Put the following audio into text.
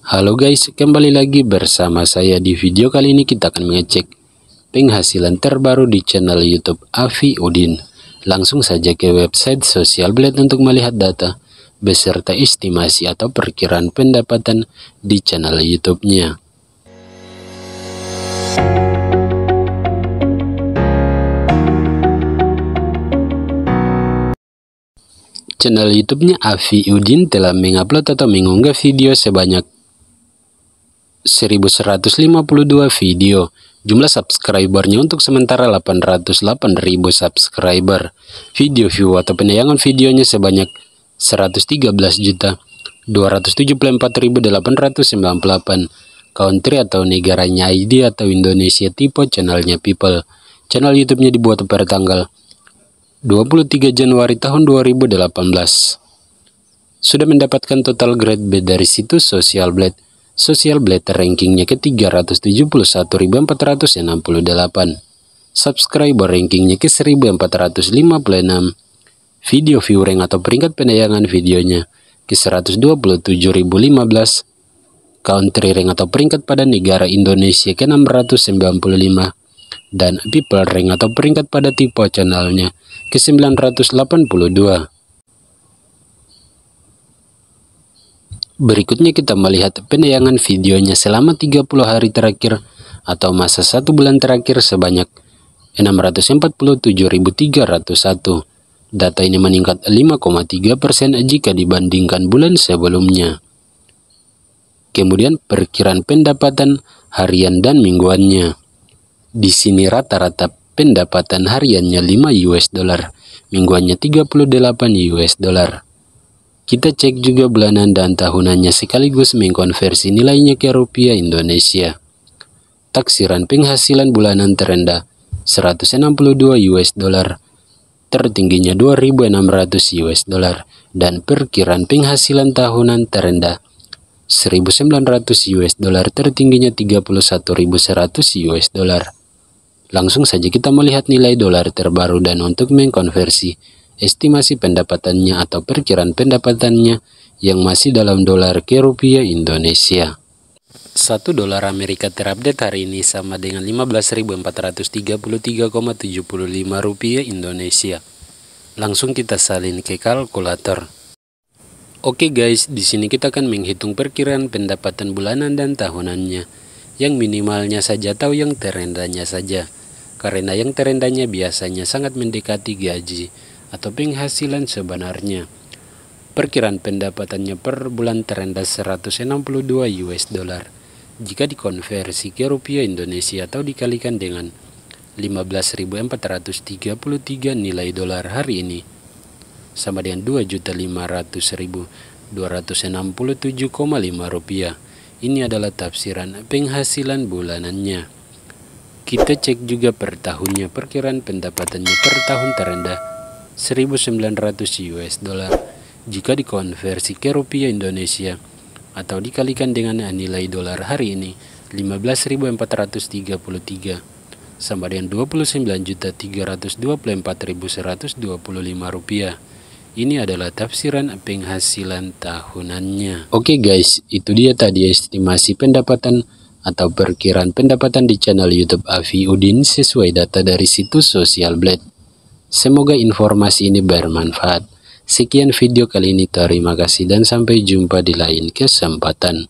Halo guys, kembali lagi bersama saya di video kali ini kita akan mengecek penghasilan terbaru di channel YouTube Avi Udin. Langsung saja ke website Social Blade untuk melihat data beserta estimasi atau perkiraan pendapatan di channel YouTube-nya. Channel YouTube-nya Avi Udin telah mengupload atau mengunggah video sebanyak 1152 video. Jumlah subscribernya untuk sementara 808.000 subscriber. Video view atau penayangan videonya sebanyak 113 juta 274.898. Country atau negaranya ID atau Indonesia tipe channelnya People. Channel YouTube-nya dibuat pada tanggal 23 Januari tahun 2018. Sudah mendapatkan total grade B dari situs Social Blade Social Blade rankingnya ke 371.468, subscriber rankingnya ke 1.456, video viewing atau peringkat penayangan videonya ke 127.015, country rank atau peringkat pada negara Indonesia ke 695, dan people rank atau peringkat pada tipe channelnya ke 982. Berikutnya kita melihat penayangan videonya selama 30 hari terakhir atau masa satu bulan terakhir sebanyak 647.301. Data ini meningkat 5,3% jika dibandingkan bulan sebelumnya. Kemudian perkiraan pendapatan harian dan mingguannya. Di sini rata-rata pendapatan hariannya 5 US dollar, mingguannya 38 US dollar. Kita cek juga bulanan dan tahunannya sekaligus mengkonversi nilainya ke rupiah Indonesia. Taksiran penghasilan bulanan terendah 162 US dollar, tertingginya 2600 US dollar dan perkiraan penghasilan tahunan terendah 1900 US dollar tertingginya 31.100 US dollar. Langsung saja kita melihat nilai dolar terbaru dan untuk mengkonversi estimasi pendapatannya atau perkiraan pendapatannya yang masih dalam dolar ke rupiah Indonesia. 1 dolar Amerika terupdate hari ini sama dengan 15.433,75 rupiah Indonesia. Langsung kita salin ke kalkulator. Oke guys, di sini kita akan menghitung perkiraan pendapatan bulanan dan tahunannya. Yang minimalnya saja atau yang terendahnya saja. Karena yang terendahnya biasanya sangat mendekati gaji atau penghasilan sebenarnya. Perkiraan pendapatannya per bulan terendah 162 US dollar. Jika dikonversi ke rupiah Indonesia atau dikalikan dengan 15.433 nilai dolar hari ini sama dengan 2.500.267,5 rupiah. Ini adalah tafsiran penghasilan bulanannya. Kita cek juga per tahunnya perkiraan pendapatannya per tahun terendah 1.900 US dollar jika dikonversi ke rupiah Indonesia atau dikalikan dengan nilai dolar hari ini 15.433 sama dengan 29.324.125 rupiah. Ini adalah tafsiran penghasilan tahunannya. Oke okay guys, itu dia tadi estimasi pendapatan atau perkiraan pendapatan di channel YouTube Avi Udin sesuai data dari situs Social Blade. Semoga informasi ini bermanfaat. Sekian video kali ini, terima kasih dan sampai jumpa di lain kesempatan.